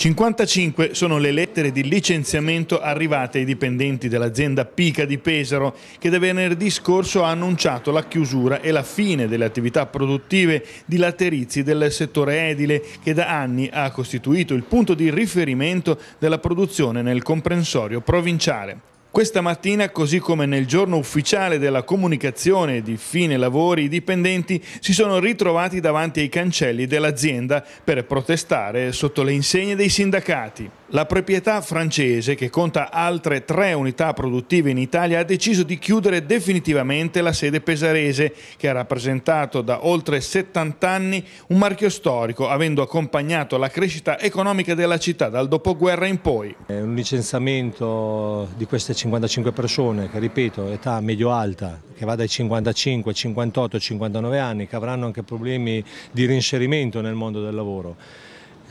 55 sono le lettere di licenziamento arrivate ai dipendenti dell'azienda Pica di Pesaro che da venerdì scorso ha annunciato la chiusura e la fine delle attività produttive di laterizi del settore edile che da anni ha costituito il punto di riferimento della produzione nel comprensorio provinciale. Questa mattina, così come nel giorno ufficiale della comunicazione di fine lavori, i dipendenti si sono ritrovati davanti ai cancelli dell'azienda per protestare sotto le insegne dei sindacati. La proprietà francese, che conta altre tre unità produttive in Italia, ha deciso di chiudere definitivamente la sede pesarese, che ha rappresentato da oltre 70 anni un marchio storico, avendo accompagnato la crescita economica della città dal dopoguerra in poi. È un licenziamento di queste 55 persone, che ripeto, età medio-alta, che va dai 55, 58, 59 anni, che avranno anche problemi di reinserimento nel mondo del lavoro.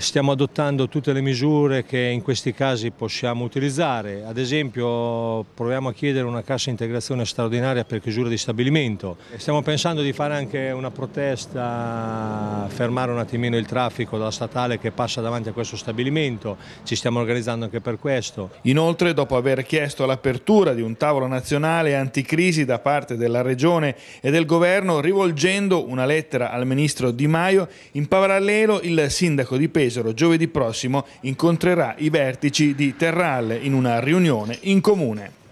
Stiamo adottando tutte le misure che in questi casi possiamo utilizzare, ad esempio proviamo a chiedere una cassa integrazione straordinaria per chiusura di stabilimento. Stiamo pensando di fare anche una protesta, fermare un attimino il traffico dalla statale che passa davanti a questo stabilimento, ci stiamo organizzando anche per questo. Inoltre dopo aver chiesto l'apertura di un tavolo nazionale anticrisi da parte della Regione e del Governo, rivolgendo una lettera al Ministro Di Maio, in parallelo il Sindaco di Pesaro Pesaro giovedì prossimo incontrerà i vertici di Terral in una riunione in comune.